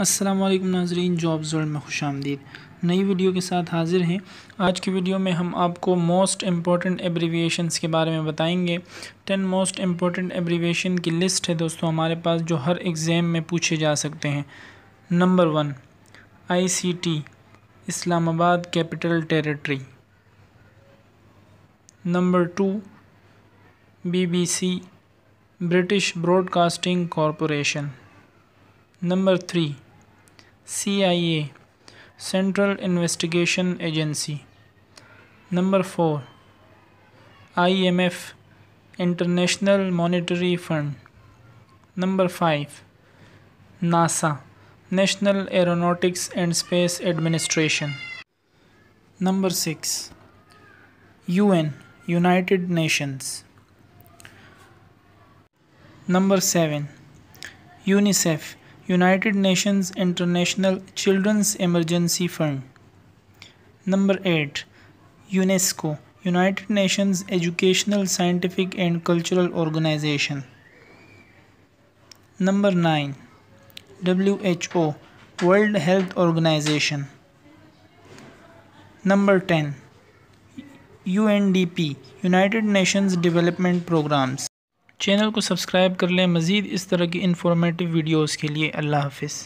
अस्सलाम वालेकुम नाजरीन जॉब्स वर्ल्ड में खुश आमदीद नई वीडियो के साथ हाज़िर हैं आज की वीडियो में हम आपको मोस्ट इम्पॉर्टेंट एब्रीविएशंस के बारे में बताएंगे टेन मोस्ट इम्पॉर्टेंट एब्रीविएशन की लिस्ट है दोस्तों हमारे पास जो हर एग्ज़ाम में पूछे जा सकते हैं number one ICT Islamabad capital territory number two C British broadcasting corporation number three CIA Central Investigation Agency Number 4 IMF International Monetary Fund Number 5 NASA National Aeronautics and Space Administration Number 6 UN United Nations Number 7 UNICEF United Nations International Children's Emergency Fund. Number 8. UNESCO United Nations Educational, Scientific and Cultural Organization. Number 9. WHO World Health Organization. Number 10. UNDP United Nations Development Programs. Channel को subscribe कर लें मज़ीद इस तरह की informative videos के लिए अल्लाह हाफिज़